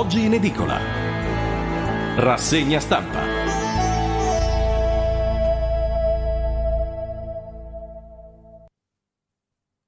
oggi in edicola. Rassegna stampa.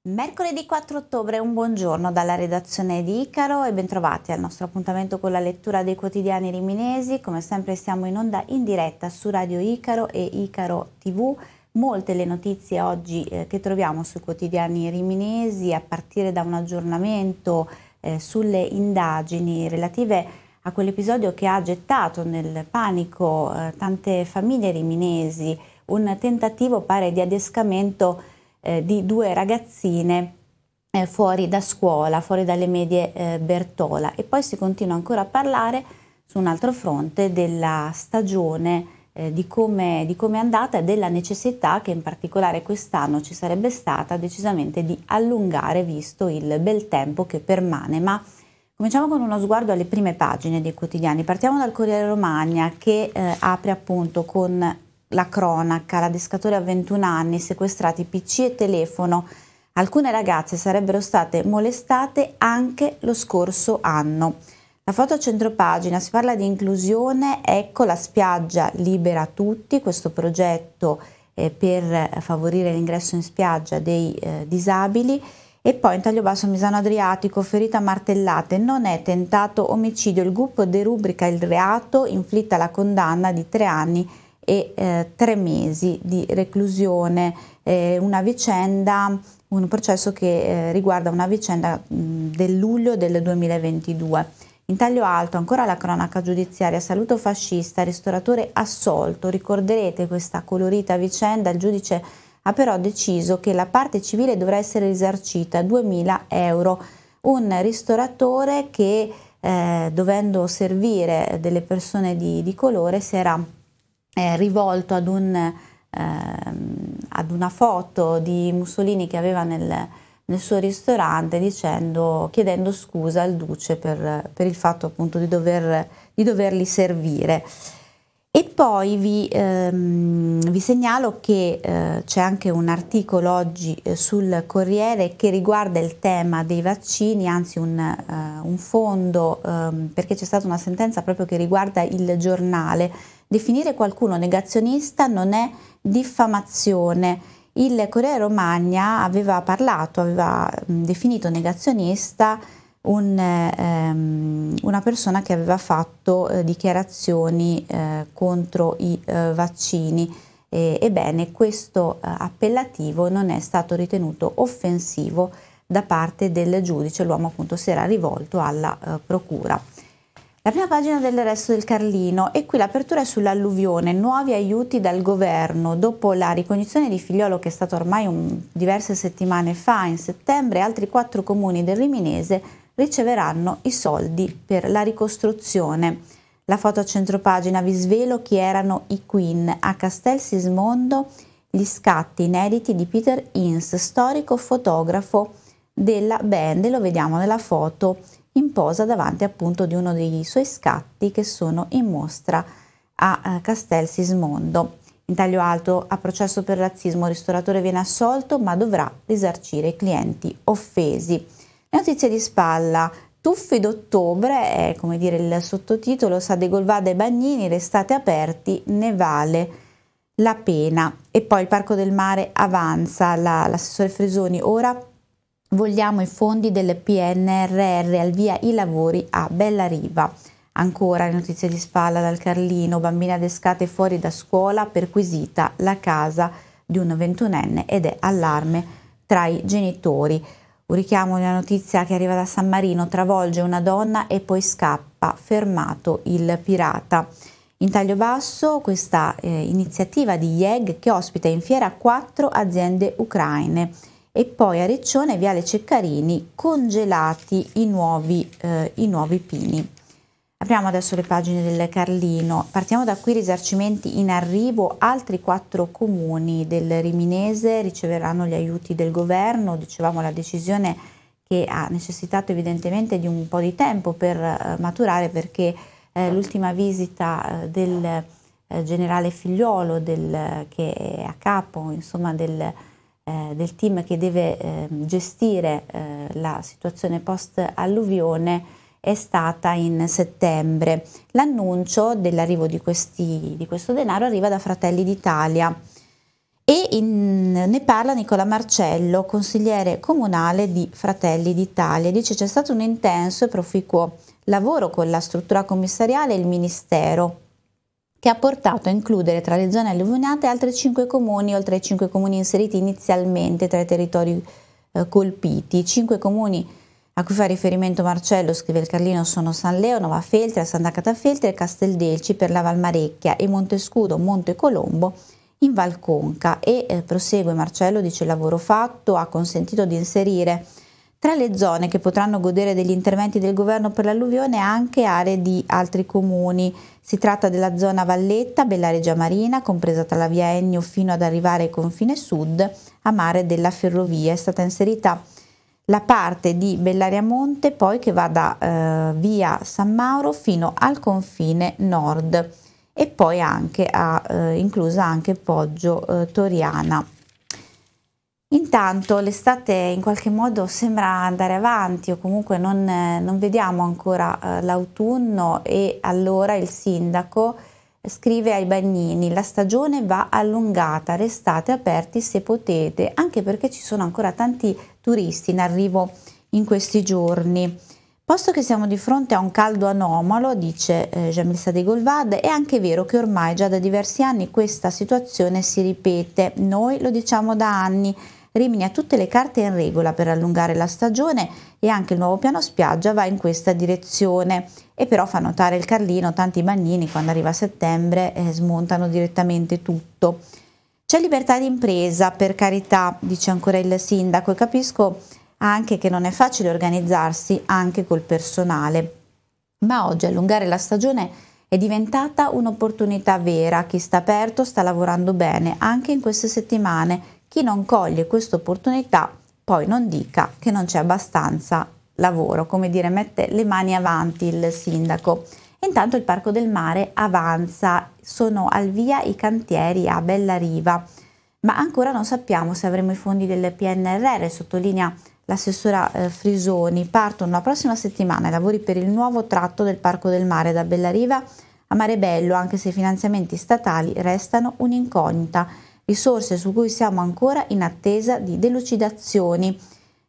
Mercoledì 4 ottobre, un buongiorno dalla redazione di Icaro e bentrovati al nostro appuntamento con la lettura dei quotidiani riminesi. Come sempre siamo in onda in diretta su Radio Icaro e Icaro TV. Molte le notizie oggi eh, che troviamo sui quotidiani riminesi a partire da un aggiornamento eh, sulle indagini relative a quell'episodio che ha gettato nel panico eh, tante famiglie riminesi, un tentativo pare di adescamento eh, di due ragazzine eh, fuori da scuola, fuori dalle medie eh, Bertola. E poi si continua ancora a parlare su un altro fronte della stagione eh, di come com è andata e della necessità che in particolare quest'anno ci sarebbe stata decisamente di allungare visto il bel tempo che permane. Ma cominciamo con uno sguardo alle prime pagine dei quotidiani. Partiamo dal Corriere Romagna che eh, apre appunto con la cronaca, la discatore a 21 anni, sequestrati PC e telefono. Alcune ragazze sarebbero state molestate anche lo scorso anno. La foto a centropagina si parla di inclusione, ecco la spiaggia libera a tutti, questo progetto eh, per favorire l'ingresso in spiaggia dei eh, disabili e poi in taglio basso Misano Adriatico, ferita a martellate, non è tentato omicidio, il gruppo derubrica il reato, inflitta la condanna di tre anni e eh, tre mesi di reclusione, una vicenda un processo che eh, riguarda una vicenda mh, del luglio del 2022. In taglio alto ancora la cronaca giudiziaria, saluto fascista, ristoratore assolto, ricorderete questa colorita vicenda, il giudice ha però deciso che la parte civile dovrà essere risarcita 2.000 euro. Un ristoratore che eh, dovendo servire delle persone di, di colore si era eh, rivolto ad, un, eh, ad, una foto di Mussolini che aveva nel, nel suo ristorante dicendo, chiedendo scusa al duce per, per il fatto appunto di, dover, di doverli servire. E poi vi, ehm, vi segnalo che eh, c'è anche un articolo oggi eh, sul Corriere che riguarda il tema dei vaccini, anzi un, eh, un fondo, ehm, perché c'è stata una sentenza proprio che riguarda il giornale. Definire qualcuno negazionista non è diffamazione il Corriere Romagna aveva parlato, aveva definito negazionista un, ehm, una persona che aveva fatto eh, dichiarazioni eh, contro i eh, vaccini. E, ebbene, questo eh, appellativo non è stato ritenuto offensivo da parte del giudice, l'uomo appunto si era rivolto alla eh, procura. La prima pagina del resto del Carlino e qui l'apertura è sull'alluvione, nuovi aiuti dal governo. Dopo la ricognizione di Figliolo che è stata ormai un, diverse settimane fa, in settembre altri quattro comuni del Riminese riceveranno i soldi per la ricostruzione. La foto a centropagina vi svelo chi erano i Queen a Castel Sismondo, gli scatti inediti di Peter Ince, storico fotografo della band, lo vediamo nella foto in posa davanti appunto di uno dei suoi scatti che sono in mostra a eh, Castel Sismondo. In taglio alto a processo per razzismo, il ristoratore viene assolto ma dovrà risarcire i clienti offesi. Le notizie di spalla. Tuffi d'ottobre è come dire il sottotitolo, sa De Golvada e bagnini, restate aperti, ne vale la pena. E poi il Parco del Mare avanza, la, l'assessore Frisoni ora vogliamo i fondi del PNRR al via i lavori a Bellariva. Ancora notizie di spalla dal Carlino, bambina adescate fuori da scuola, perquisita la casa di un 21enne ed è allarme tra i genitori. Un richiamo di una notizia che arriva da San Marino, travolge una donna e poi scappa, fermato il pirata. In taglio basso questa eh, iniziativa di IEG che ospita in fiera quattro aziende ucraine e poi a Riccione Viale Ceccarini congelati i nuovi, eh, i nuovi pini. Apriamo adesso le pagine del Carlino, partiamo da qui risarcimenti in arrivo, altri quattro comuni del Riminese riceveranno gli aiuti del governo, dicevamo la decisione che ha necessitato evidentemente di un po' di tempo per eh, maturare perché eh, l'ultima visita eh, del eh, generale figliolo del, che è a capo insomma, del, eh, del team che deve eh, gestire eh, la situazione post alluvione è stata in settembre. L'annuncio dell'arrivo di, questi, di questo denaro arriva da Fratelli d'Italia e in, ne parla Nicola Marcello, consigliere comunale di Fratelli d'Italia. Dice c'è stato un intenso e proficuo lavoro con la struttura commissariale e il Ministero che ha portato a includere tra le zone alluvionate altri 5 comuni, oltre ai 5 comuni inseriti inizialmente tra i territori eh, colpiti. I 5 comuni a cui fa riferimento Marcello, scrive il Carlino, sono San Leo, Nova Feltre, Santa Dacata Feltre, Casteldelci per la Valmarecchia e Montescudo, Monte Colombo in Valconca. E eh, prosegue Marcello, dice il lavoro fatto ha consentito di inserire tra le zone che potranno godere degli interventi del governo per l'alluvione anche aree di altri comuni. Si tratta della zona Valletta, Bellaregia Marina, compresa tra la via Ennio fino ad arrivare ai confine sud, a mare della ferrovia. È stata inserita la parte di Bellaria Monte, poi che va da eh, via San Mauro fino al confine nord e poi anche a, eh, inclusa anche Poggio eh, Toriana. Intanto l'estate in qualche modo sembra andare avanti o comunque non, non vediamo ancora eh, l'autunno e allora il sindaco scrive ai bagnini la stagione va allungata, restate aperti se potete, anche perché ci sono ancora tanti turisti in arrivo in questi giorni. Posto che siamo di fronte a un caldo anomalo, dice eh, Jamil De Golvad, è anche vero che ormai già da diversi anni questa situazione si ripete, noi lo diciamo da anni, Rimini ha tutte le carte in regola per allungare la stagione e anche il nuovo piano spiaggia va in questa direzione. E però fa notare il Carlino, tanti bagnini quando arriva settembre eh, smontano direttamente tutto. C'è libertà di impresa, per carità, dice ancora il sindaco, e capisco anche che non è facile organizzarsi anche col personale. Ma oggi allungare la stagione è diventata un'opportunità vera, chi sta aperto sta lavorando bene anche in queste settimane chi non coglie questa opportunità poi non dica che non c'è abbastanza lavoro, come dire mette le mani avanti il sindaco. Intanto il Parco del Mare avanza, sono al via i cantieri a Bella Riva, ma ancora non sappiamo se avremo i fondi del PNRR, sottolinea l'assessora eh, Frisoni. Partono la prossima settimana i lavori per il nuovo tratto del Parco del Mare da Bella Riva a Marebello, anche se i finanziamenti statali restano un'incognita risorse su cui siamo ancora in attesa di delucidazioni,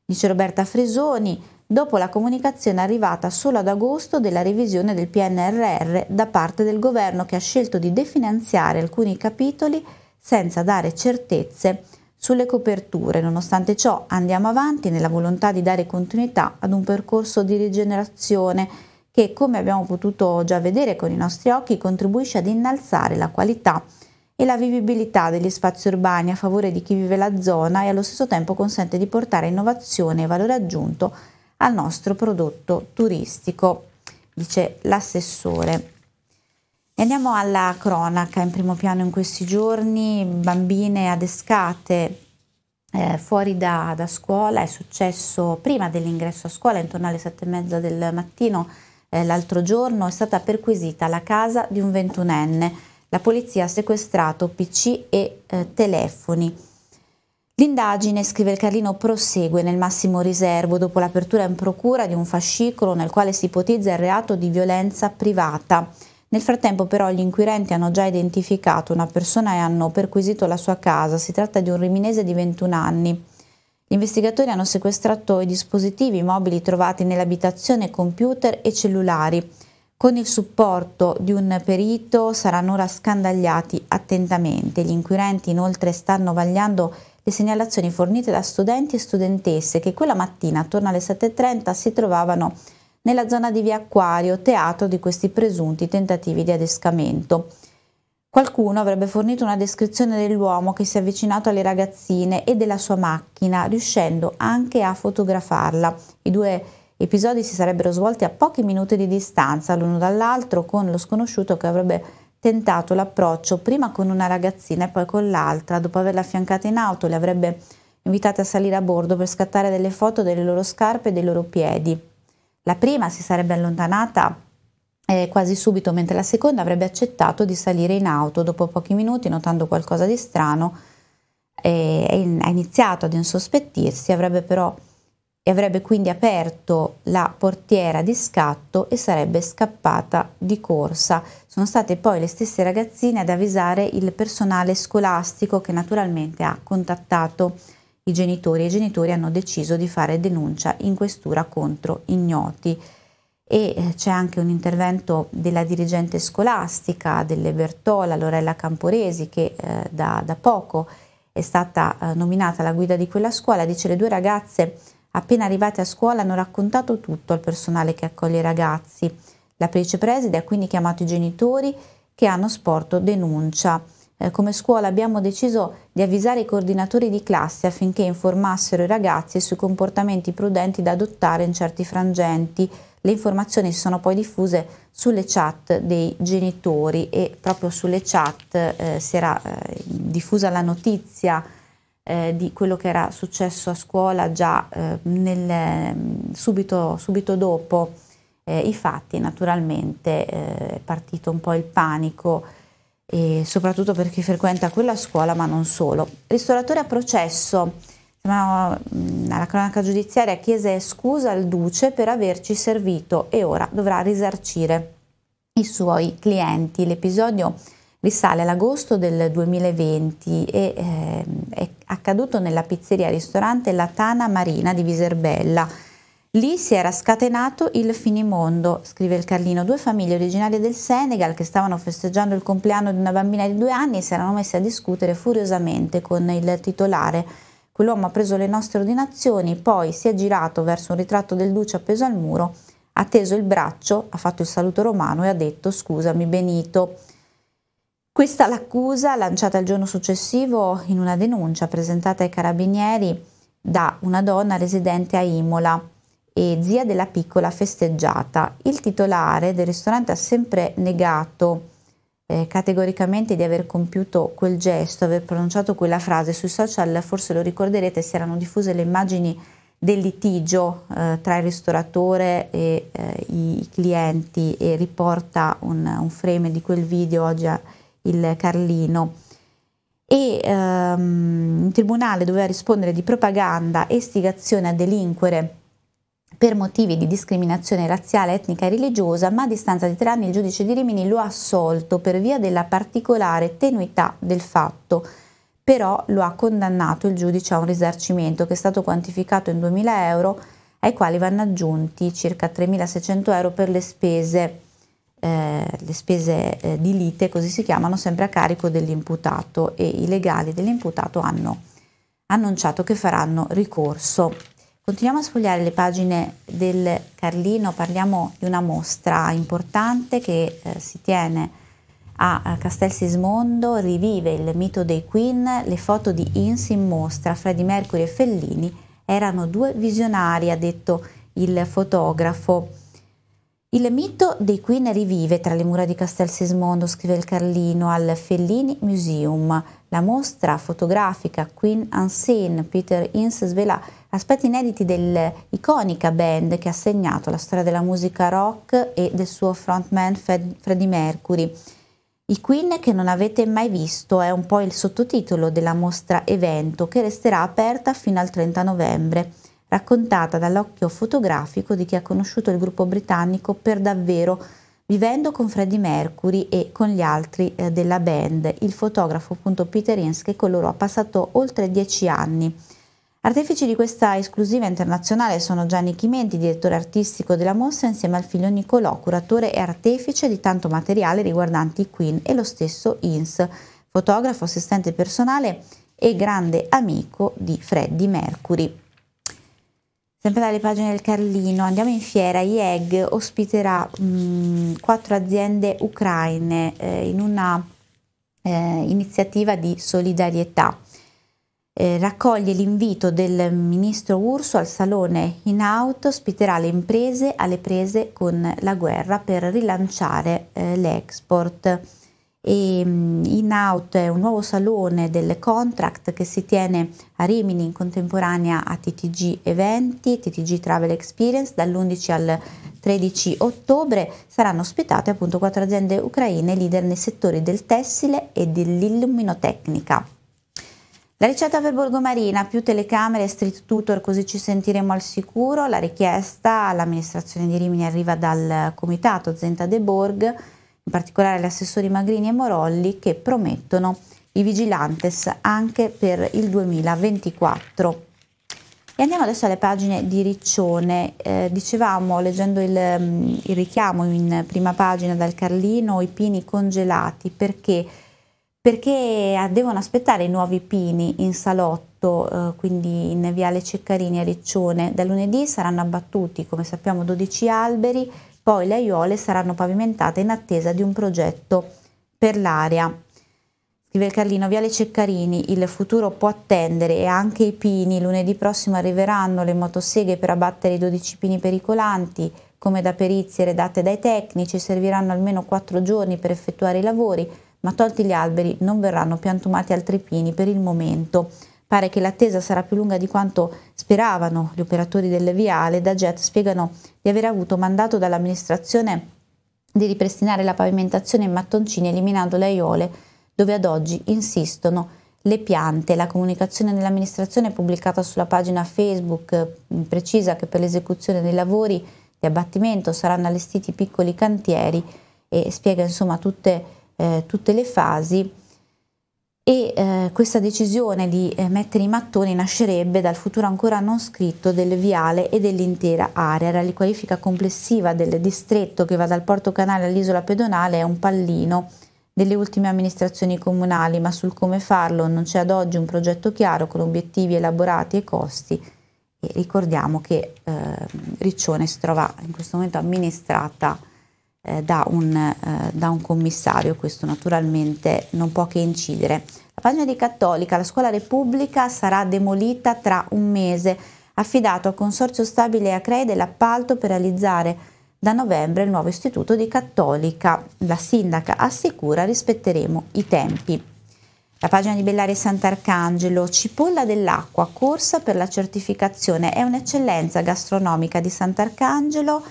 dice Roberta Frisoni, dopo la comunicazione arrivata solo ad agosto della revisione del PNRR da parte del governo che ha scelto di definanziare alcuni capitoli senza dare certezze sulle coperture. Nonostante ciò andiamo avanti nella volontà di dare continuità ad un percorso di rigenerazione che, come abbiamo potuto già vedere con i nostri occhi, contribuisce ad innalzare la qualità e la vivibilità degli spazi urbani a favore di chi vive la zona e allo stesso tempo consente di portare innovazione e valore aggiunto al nostro prodotto turistico, dice l'assessore. E andiamo alla cronaca in primo piano in questi giorni, bambine adescate eh, fuori da, da, scuola, è successo prima dell'ingresso a scuola, intorno alle sette e mezza del mattino eh, l'altro giorno, è stata perquisita la casa di un ventunenne la polizia ha sequestrato PC e eh, telefoni. L'indagine, scrive il Carlino, prosegue nel massimo riservo dopo l'apertura in procura di un fascicolo nel quale si ipotizza il reato di violenza privata. Nel frattempo però gli inquirenti hanno già identificato una persona e hanno perquisito la sua casa. Si tratta di un riminese di 21 anni. Gli investigatori hanno sequestrato i dispositivi i mobili trovati nell'abitazione, computer e cellulari. Con il supporto di un perito saranno ora scandagliati attentamente. Gli inquirenti inoltre stanno vagliando le segnalazioni fornite da studenti e studentesse che quella mattina attorno alle 7.30 si trovavano nella zona di via Acquario, teatro di questi presunti tentativi di adescamento. Qualcuno avrebbe fornito una descrizione dell'uomo che si è avvicinato alle ragazzine e della sua macchina, riuscendo anche a fotografarla. I due episodi si sarebbero svolti a pochi minuti di distanza l'uno dall'altro con lo sconosciuto che avrebbe tentato l'approccio prima con una ragazzina e poi con l'altra, dopo averla affiancata in auto le avrebbe invitate a salire a bordo per scattare delle foto delle loro scarpe e dei loro piedi. La prima si sarebbe allontanata eh, quasi subito, mentre la seconda avrebbe accettato di salire in auto. Dopo pochi minuti, notando qualcosa di strano, eh, ha iniziato ad insospettirsi, avrebbe però e avrebbe quindi aperto la portiera di scatto e sarebbe scappata di corsa. Sono state poi le stesse ragazzine ad avvisare il personale scolastico che naturalmente ha contattato i genitori e i genitori hanno deciso di fare denuncia in questura contro ignoti. E eh, c'è anche un intervento della dirigente scolastica delle Bertola, Lorella Camporesi, che eh, da, da, poco è stata eh, nominata la guida di quella scuola. Dice le due ragazze Appena arrivati a scuola hanno raccontato tutto al personale che accoglie i ragazzi. La vicepreside ha quindi chiamato i genitori che hanno sporto denuncia. Eh, come scuola abbiamo deciso di avvisare i coordinatori di classe affinché informassero i ragazzi sui comportamenti prudenti da adottare in certi frangenti. Le informazioni si sono poi diffuse sulle chat dei genitori e proprio sulle chat eh, si era eh, diffusa la notizia eh, di quello che era successo a scuola già eh, nel, mm, subito, subito, dopo eh, i fatti, naturalmente eh, è partito un po' il panico, soprattutto per chi frequenta quella scuola, ma non solo. Ristoratore a processo, mm, alla cronaca giudiziaria, chiese scusa al duce per averci servito e ora dovrà risarcire i suoi clienti. L'episodio risale all'agosto del 2020 e eh, è accaduto nella pizzeria ristorante La Tana Marina di Viserbella. Lì si era scatenato il finimondo, scrive il Carlino. Due famiglie originarie del Senegal che stavano festeggiando il compleanno di una bambina di due anni si erano messe a discutere furiosamente con il titolare. Quell'uomo ha preso le nostre ordinazioni, poi si è girato verso un ritratto del duce appeso al muro, ha teso il braccio, ha fatto il saluto romano e ha detto scusami Benito. Questa l'accusa lanciata il giorno successivo in una denuncia presentata ai carabinieri da una donna residente a Imola e zia della piccola festeggiata. Il titolare del ristorante ha sempre negato eh, categoricamente di aver compiuto quel gesto, aver pronunciato quella frase. Sui social forse lo ricorderete si erano diffuse le immagini del litigio eh, tra il ristoratore e eh, i clienti e riporta un, un frame di quel video oggi. A, il Carlino e ehm, in tribunale doveva rispondere di propaganda e istigazione a delinquere per motivi di discriminazione razziale, etnica e religiosa, ma a distanza di tre anni il giudice di Rimini lo ha assolto per via della particolare tenuità del fatto, però lo ha condannato il giudice a un risarcimento che è stato quantificato in 2.000 euro, ai quali vanno aggiunti circa 3.600 euro per le spese eh, le spese eh, di lite, così si chiamano, sempre a carico dell'imputato e i legali dell'imputato hanno annunciato che faranno ricorso. Continuiamo a sfogliare le pagine del Carlino, parliamo di una mostra importante che eh, si tiene a Castel Sismondo, rivive il mito dei Queen, le foto di Inns in mostra, Freddy Mercury e Fellini erano due visionari, ha detto il fotografo il mito dei Queen rivive tra le mura di Castel Sismondo, scrive il Carlino, al Fellini Museum. La mostra fotografica Queen Unseen, Peter Ince svela aspetti inediti dell'iconica band che ha segnato la storia della musica rock e del suo frontman Fred, Freddie Mercury. I Queen che non avete mai visto è un po' il sottotitolo della mostra evento che resterà aperta fino al 30 novembre raccontata dall'occhio fotografico di chi ha conosciuto il gruppo britannico per davvero, vivendo con Freddie Mercury e con gli altri eh, della band. Il fotografo appunto Peter Ince che con loro ha passato oltre dieci anni. Artefici di questa esclusiva internazionale sono Gianni Chimenti, direttore artistico della Mossa, insieme al figlio Nicolò, curatore e artefice di tanto materiale riguardanti i Queen e lo stesso Ince, fotografo, assistente personale e grande amico di Freddie Mercury. Sempre dalle pagine del Carlino, andiamo in fiera, IEG ospiterà quattro aziende ucraine eh, in una eh, iniziativa di solidarietà. Eh, raccoglie l'invito del ministro Urso al salone in out, ospiterà le imprese alle prese con la guerra per rilanciare eh, l'esport e mm, In Out è un nuovo salone del contract che si tiene a Rimini in contemporanea a TTG Eventi, TTG Travel Experience dall'11 al 13 ottobre saranno ospitate appunto quattro aziende ucraine leader nei settori del tessile e dell'illuminotecnica. La ricetta per Borgomarina, più telecamere e street tutor così ci sentiremo al sicuro, la richiesta all'amministrazione di Rimini arriva dal comitato Zenta De Borg, in particolare gli assessori Magrini e Morolli, che promettono i vigilantes anche per il 2024. E andiamo adesso alle pagine di Riccione. Eh, dicevamo, leggendo il, mm, il, richiamo in prima pagina dal Carlino, i pini congelati, perché? Perché devono aspettare i nuovi pini in salotto, eh, quindi in Viale Ceccarini a Riccione. Da lunedì saranno abbattuti, come sappiamo, 12 alberi poi le aiuole saranno pavimentate in attesa di un progetto per l'area. Scrive il Carlino, Viale Ceccarini, il futuro può attendere e anche i pini. Lunedì prossimo arriveranno le motoseghe per abbattere i 12 pini pericolanti. Come da perizie redatte dai tecnici, serviranno almeno 4 giorni per effettuare i lavori, ma tolti gli alberi non verranno piantumati altri pini per il momento. Pare che l'attesa sarà più lunga di quanto speravano gli operatori delle viale. Da Jet spiegano di aver avuto mandato dall'amministrazione di ripristinare la pavimentazione in mattoncini eliminando le aiole dove ad oggi insistono le piante. La comunicazione dell'amministrazione pubblicata sulla pagina Facebook mm, precisa che per l'esecuzione dei lavori di abbattimento saranno allestiti piccoli cantieri e spiega insomma tutte, eh, tutte le fasi e eh, questa decisione di eh, mettere i mattoni nascerebbe dal futuro ancora non scritto del viale e dell'intera area. La riqualifica complessiva del distretto che va dal porto canale all'isola pedonale è un pallino delle ultime amministrazioni comunali, ma sul come farlo non c'è ad oggi un progetto chiaro con obiettivi elaborati e costi. E ricordiamo che eh, Riccione si trova in questo momento amministrata eh, da, un, eh, da un commissario, questo naturalmente non può che incidere. La pagina di Cattolica, la scuola Repubblica sarà demolita tra un mese, affidato al Consorzio Stabile e a CREI dell'appalto per realizzare da novembre il nuovo istituto di Cattolica. La sindaca assicura rispetteremo i tempi. La pagina di Bellari Sant'Arcangelo, Cipolla dell'Acqua, corsa per la certificazione, è un'eccellenza gastronomica di Sant'Arcangelo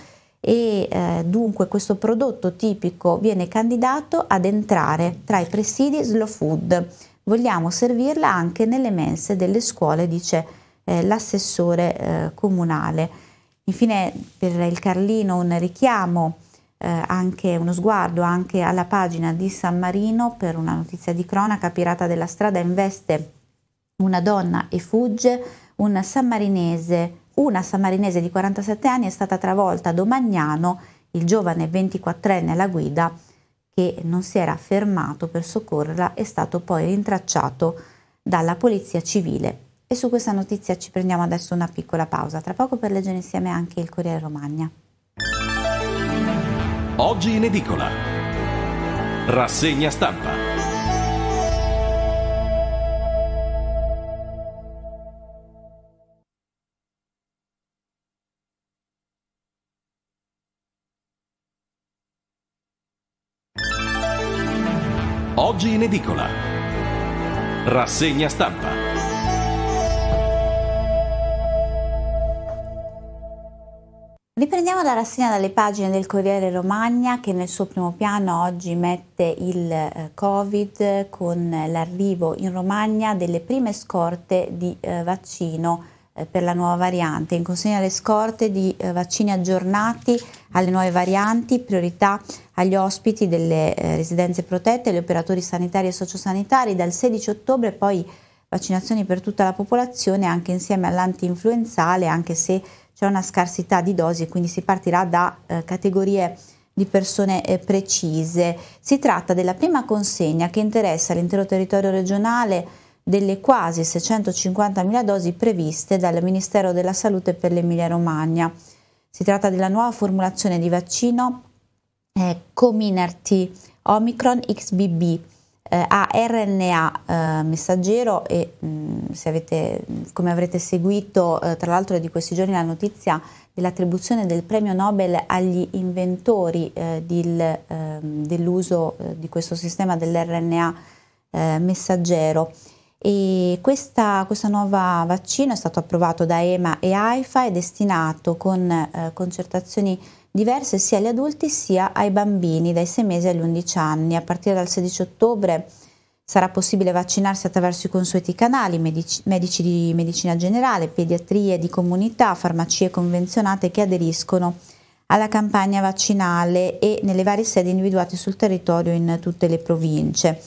e eh, dunque questo prodotto tipico viene candidato ad entrare tra i presidi slow food. Vogliamo servirla anche nelle mense delle scuole, dice eh, l'assessore eh, comunale. Infine per il Carlino un richiamo, eh, anche uno sguardo anche alla pagina di San Marino per una notizia di cronaca, pirata della strada investe una donna e fugge, un sammarinese una samarinese di 47 anni è stata travolta a Domagnano, il giovane 24enne alla guida che non si era fermato per soccorrerla è stato poi rintracciato dalla polizia civile. E su questa notizia ci prendiamo adesso una piccola pausa, tra poco per leggere insieme anche il Corriere Romagna. Oggi in edicola. Rassegna stampa. oggi in edicola. Rassegna stampa. Riprendiamo la rassegna dalle pagine del Corriere Romagna che nel suo primo piano oggi mette il eh, Covid con l'arrivo in Romagna delle prime scorte di eh, vaccino eh, per la nuova variante, in consegna le scorte di vaccini aggiornati alle nuove varianti, priorità agli ospiti delle eh, residenze protette, agli operatori sanitari e sociosanitari. Dal 16 ottobre poi vaccinazioni per tutta la popolazione anche insieme all'antinfluenzale, anche se c'è una scarsità di dosi, quindi si partirà da eh, categorie di persone eh, precise. Si tratta della prima consegna che interessa l'intero territorio regionale delle quasi 650.000 dosi previste dal Ministero della Salute per l'Emilia Romagna. Si tratta della nuova formulazione di vaccino eh, Comirnaty, Omicron XBB, eh, a RNA eh, messaggero e mh, mm, se avete, come avrete seguito eh, tra l'altro di questi giorni la notizia dell'attribuzione del premio Nobel agli inventori eh, del, ehm, dell'uso eh, di questo sistema dell'RNA eh, messaggero. E questa, questo nuovo vaccino è stato approvato da EMA e AIFA è destinato con concertazioni diverse sia agli adulti sia ai bambini dai 6 mesi agli 11 anni. A partire dal 16 ottobre sarà possibile vaccinarsi attraverso i consueti canali, medici, medici di medicina generale, pediatrie di comunità, farmacie convenzionate che aderiscono alla campagna vaccinale e nelle varie sedi individuate sul territorio in tutte le province.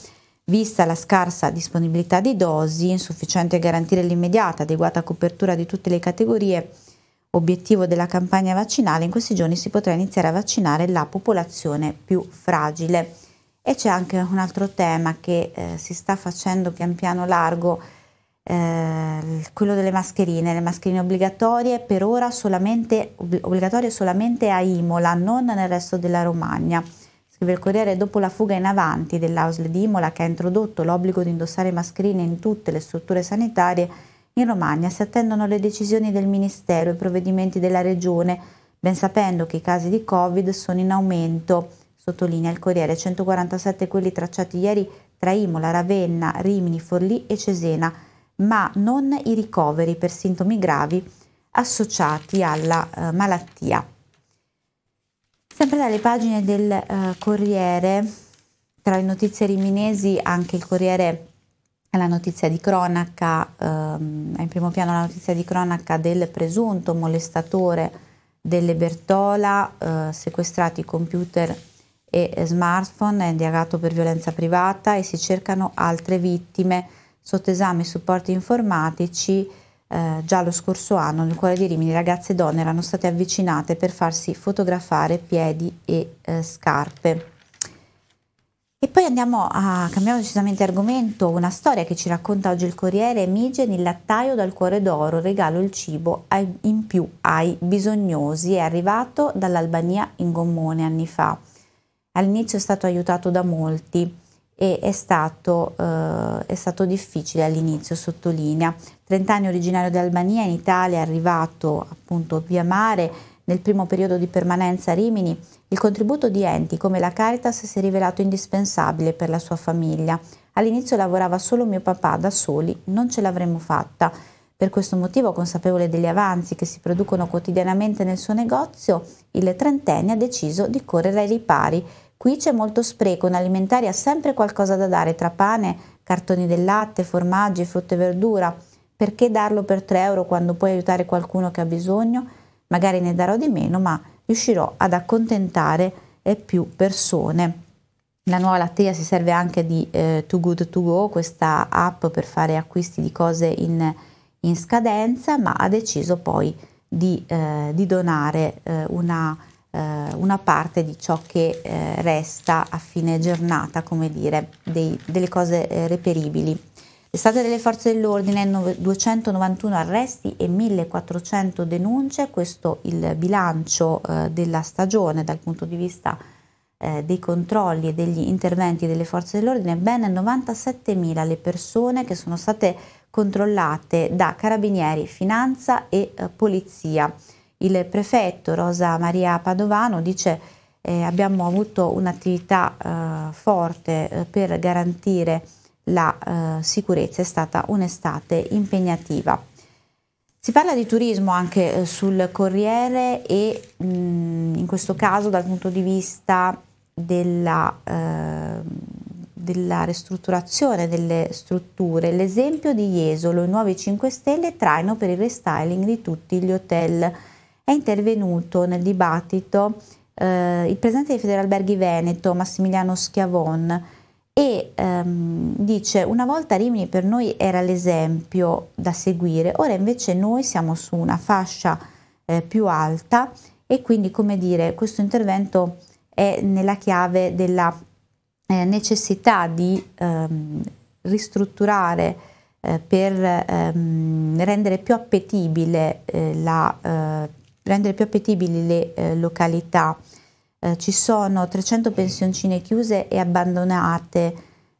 Vista la scarsa disponibilità di dosi, insufficiente a garantire l'immediata adeguata copertura di tutte le categorie, obiettivo della campagna vaccinale, in questi giorni si potrà iniziare a vaccinare la popolazione più fragile. E c'è anche un altro tema che eh, si sta facendo pian piano largo, eh, quello delle mascherine, le mascherine obbligatorie per ora solamente, obbligatorie solamente a Imola, non nel resto della Romagna. Scrive il Corriere, dopo la fuga in avanti dell'Ausle di Imola che ha introdotto l'obbligo di indossare mascherine in tutte le strutture sanitarie, in Romagna si attendono le decisioni del Ministero e i provvedimenti della Regione, ben sapendo che i casi di Covid sono in aumento. Sottolinea il Corriere 147 quelli tracciati ieri tra Imola, Ravenna, Rimini, Forlì e Cesena, ma non i ricoveri per sintomi gravi associati alla eh, malattia. Sempre dalle pagine del eh, Corriere, tra le notizie riminesi anche il Corriere la notizia di cronaca, ehm, in primo piano la notizia di cronaca del presunto molestatore delle Bertola, eh, sequestrati computer e smartphone, è indagato per violenza privata e si cercano altre vittime sotto esame e supporti informatici. Eh, già lo scorso anno nel cuore di Rimini ragazze e donne erano state avvicinate per farsi fotografare piedi e eh, scarpe. E poi andiamo a, cambiamo decisamente argomento, una storia che ci racconta oggi il Corriere, Migen, il lattaio dal cuore d'oro, regalo il cibo ai, in più ai bisognosi, è arrivato dall'Albania in gommone anni fa. All'inizio è stato aiutato da molti e è stato, eh, è stato difficile all'inizio, sottolinea. 30 anni originario d'Albania, in Italia è arrivato appunto via mare, nel primo periodo di permanenza a Rimini, il contributo di enti come la Caritas si è rivelato indispensabile per la sua famiglia. All'inizio lavorava solo mio papà, da soli non ce l'avremmo fatta. Per questo motivo, consapevole degli avanzi che si producono quotidianamente nel suo negozio, il trentenne ha deciso di correre ai ripari. Qui c'è molto spreco, un alimentare ha sempre qualcosa da dare tra pane, cartoni del latte, formaggi, frutta e verdura. Perché darlo per 3 euro quando puoi aiutare qualcuno che ha bisogno? magari ne darò di meno, ma riuscirò ad accontentare eh, più persone. La nuova Lattea si serve anche di eh, Too Good To Go, questa app per fare acquisti di cose in, in scadenza, ma ha deciso poi di, eh, di donare eh, una, eh, una, parte di ciò che eh, resta a fine giornata, come dire, dei, delle cose reperibili L'estate delle forze dell'ordine, 291 arresti e 1400 denunce, questo il bilancio eh, della stagione dal punto di vista eh, dei controlli e degli interventi delle forze dell'ordine, ben 97.000 le persone che sono state controllate da carabinieri, finanza e eh, polizia. Il prefetto Rosa Maria Padovano dice eh, abbiamo avuto un'attività eh, forte eh, per garantire la eh, sicurezza, è stata un'estate impegnativa. Si parla di turismo anche eh, sul Corriere e mh, mm, in questo caso dal punto di vista della, eh, della ristrutturazione delle strutture. L'esempio di Jesolo, i nuovi 5 Stelle, traino per il restyling di tutti gli hotel. È intervenuto nel dibattito eh, il presidente di Federalberghi Veneto, Massimiliano Schiavon, e ehm, dice una volta Rimini per noi era l'esempio da seguire, ora invece noi siamo su una fascia eh, più alta e quindi come dire questo intervento è nella chiave della eh, necessità di ehm, ristrutturare eh, per ehm, rendere più appetibile eh, la eh, rendere più appetibili le eh, località eh, ci sono 300 pensioncine chiuse e abbandonate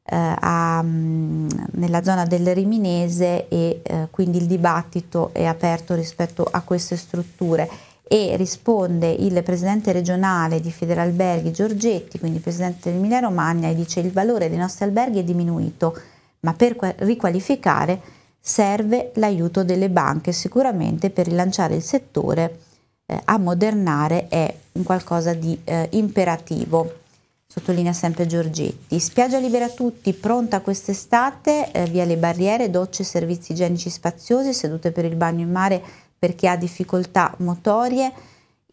eh, a, mm, nella zona del Riminese e eh, quindi il dibattito è aperto rispetto a queste strutture e risponde il presidente regionale di Federalberghi Giorgetti, quindi presidente dell'Emilia Romagna, e dice il valore dei nostri alberghi è diminuito, ma per riqualificare serve l'aiuto delle banche sicuramente per rilanciare il settore eh, ammodernare è un qualcosa di eh, imperativo, sottolinea sempre Giorgetti. Spiaggia libera tutti, pronta quest'estate, eh, via le barriere, docce, servizi igienici spaziosi, sedute per il bagno in mare per chi ha difficoltà motorie.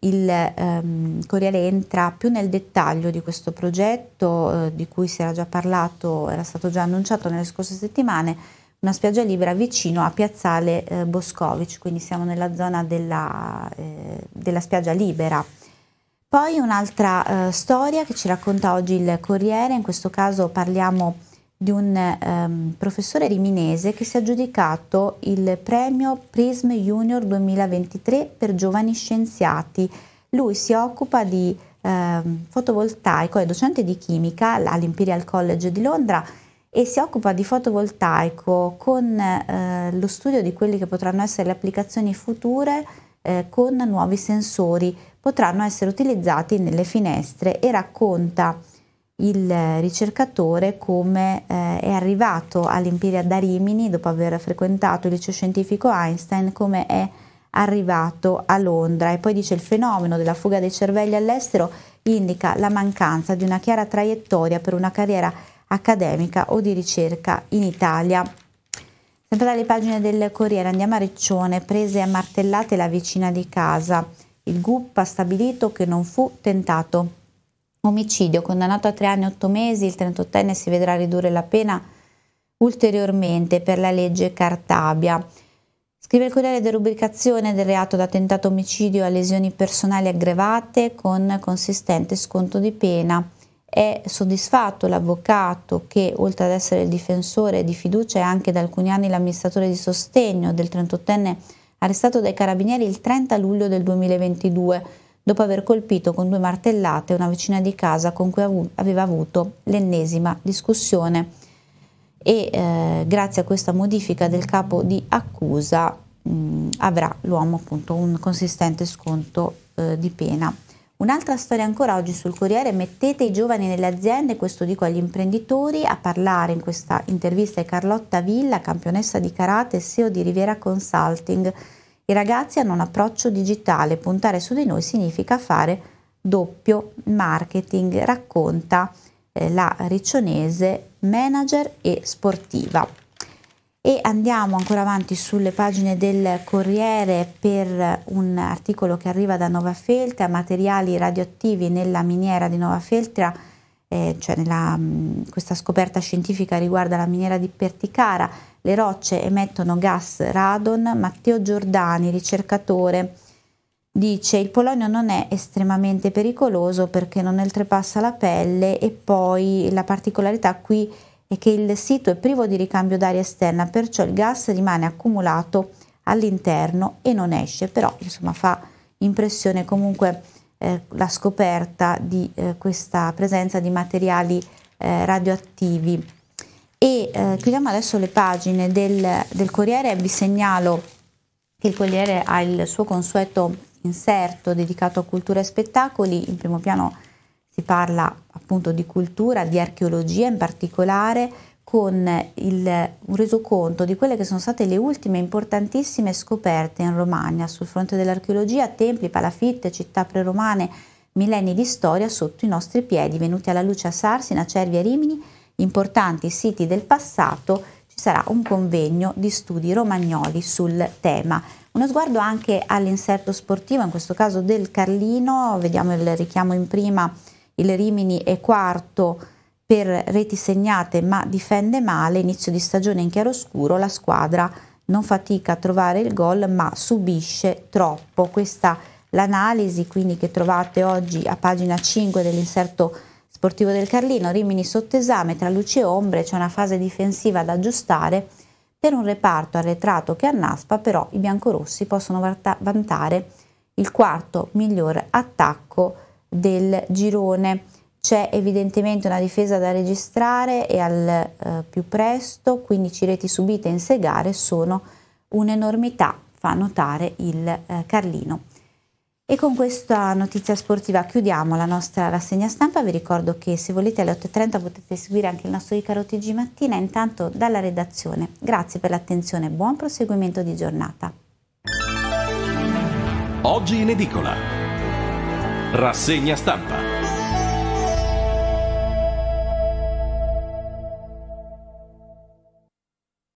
Il ehm, Corriere entra più nel dettaglio di questo progetto eh, di cui si era già parlato, era stato già annunciato nelle scorse settimane una spiaggia libera vicino a Piazzale eh, Boscovic, quindi siamo nella zona della, eh, della spiaggia libera. Poi un'altra eh, storia che ci racconta oggi il Corriere, in questo caso parliamo di un ehm, professore riminese che si è aggiudicato il premio Prism Junior 2023 per giovani scienziati. Lui si occupa di ehm, fotovoltaico, è docente di chimica all'Imperial College di Londra e si occupa di fotovoltaico con eh, lo studio di quelle che potranno essere le applicazioni future eh, con nuovi sensori, potranno essere utilizzati nelle finestre e racconta il ricercatore come eh, è arrivato all'Imperia da Rimini dopo aver frequentato il liceo scientifico Einstein, come è arrivato a Londra e poi dice il fenomeno della fuga dei cervelli all'estero indica la mancanza di una chiara traiettoria per una carriera accademica o di ricerca in Italia. Sempre dalle pagine del Corriere andiamo a Riccione, prese a martellate la vicina di casa. Il GUP ha stabilito che non fu tentato omicidio, condannato a tre anni e otto mesi, il 38enne si vedrà ridurre la pena ulteriormente per la legge Cartabia. Scrive il Corriere rubricazione del reato da tentato omicidio a lesioni personali aggravate con consistente sconto di pena. È soddisfatto l'avvocato che, oltre ad essere il difensore di fiducia, è anche da alcuni anni l'amministratore di sostegno del 38enne arrestato dai carabinieri il 30 luglio del 2022, dopo aver colpito con due martellate una vicina di casa con cui aveva avuto l'ennesima discussione. E eh, grazie a questa modifica del capo di accusa mh, mm, avrà l'uomo appunto un consistente sconto eh, di pena. Un'altra storia ancora oggi sul Corriere, mettete i giovani nelle aziende, questo dico agli imprenditori, a parlare in questa intervista è Carlotta Villa, campionessa di karate, CEO di Riviera Consulting. I ragazzi hanno un approccio digitale, puntare su di noi significa fare doppio marketing, racconta eh, la riccionese manager e sportiva e andiamo ancora avanti sulle pagine del Corriere per un articolo che arriva da Nova Feltra, materiali radioattivi nella miniera di Nova Feltra, eh, cioè nella, mh, mm, questa scoperta scientifica riguarda la miniera di Perticara, le rocce emettono gas radon, Matteo Giordani, ricercatore, dice il polonio non è estremamente pericoloso perché non oltrepassa la pelle e poi la particolarità qui è e che il sito è privo di ricambio d'aria esterna, perciò il gas rimane accumulato all'interno e non esce, però insomma fa impressione comunque eh, la scoperta di eh, questa presenza di materiali eh, radioattivi. E eh, chiudiamo adesso le pagine del, del Corriere, vi segnalo che il Corriere ha il suo consueto inserto dedicato a cultura e spettacoli, in primo piano si parla appunto di cultura, di archeologia in particolare, con il, un resoconto di quelle che sono state le ultime importantissime scoperte in Romagna sul fronte dell'archeologia, templi, palafitte, città preromane, millenni di storia sotto i nostri piedi, venuti alla luce a Sarsina, Cervia, e Rimini, importanti siti del passato, ci sarà un convegno di studi romagnoli sul tema. Uno sguardo anche all'inserto sportivo, in questo caso del Carlino, vediamo il richiamo in prima il Rimini è quarto per reti segnate ma difende male, inizio di stagione in chiaroscuro, la squadra non fatica a trovare il gol ma subisce troppo. Questa l'analisi quindi che trovate oggi a pagina 5 dell'inserto sportivo del Carlino, Rimini sotto esame tra luce e ombre, c'è una fase difensiva da aggiustare per un reparto arretrato che annaspa, però i biancorossi possono vantare il quarto miglior attacco del girone. C'è evidentemente una difesa da registrare e al eh, più presto 15 reti subite in segare sono un'enormità, fa notare il eh, Carlino. E con questa notizia sportiva chiudiamo la nostra rassegna stampa. Vi ricordo che se volete alle 8.30 potete seguire anche il nostro Icaro TG Mattina, intanto dalla redazione. Grazie per l'attenzione e buon proseguimento di giornata. Oggi in edicola. Rassegna Estampa.